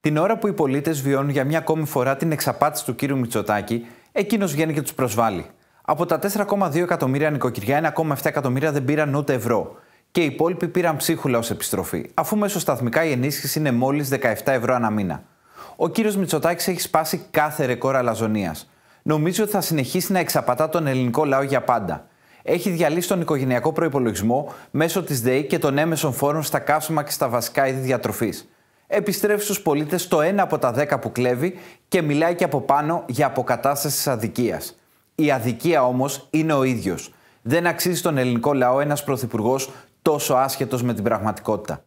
Την ώρα που οι πολίτες βιώνουν για μια ακόμη φορά την εξαπάτηση του κύριου Μητσοτάκη, εκείνος βγαίνει και τους προσβάλλει. Από τα 4,2 εκατομμύρια νοικοκυριά, 1,7 εκατομμύρια δεν πήραν ούτε ευρώ. Και οι υπόλοιποι πήραν ψίχουλα ως επιστροφή, αφού μεσοσταθμικά η ενίσχυση είναι μόλις 17 ευρώ ανά μήνα. Ο κύριος Μητσοτάκης έχει σπάσει κάθε ρεκόρ αλαζονίας. Νομίζω ότι θα συνεχίσει να εξαπατά τον ελληνικό λαό για πάντα. Έχει διαλύσει τον οικογενειακό προπολογισμό μέσω της ΔΕΗ και των έμεσων φόρων στα καύσιμα και στα βασικά είδη διατροφής επιστρέφει στους πολίτες το ένα από τα δέκα που κλέβει και μιλάει και από πάνω για αποκατάστασης της αδικίας. Η αδικία όμως είναι ο ίδιος. Δεν αξίζει τον ελληνικό λαό ένας πρωθυπουργός τόσο άσχετος με την πραγματικότητα.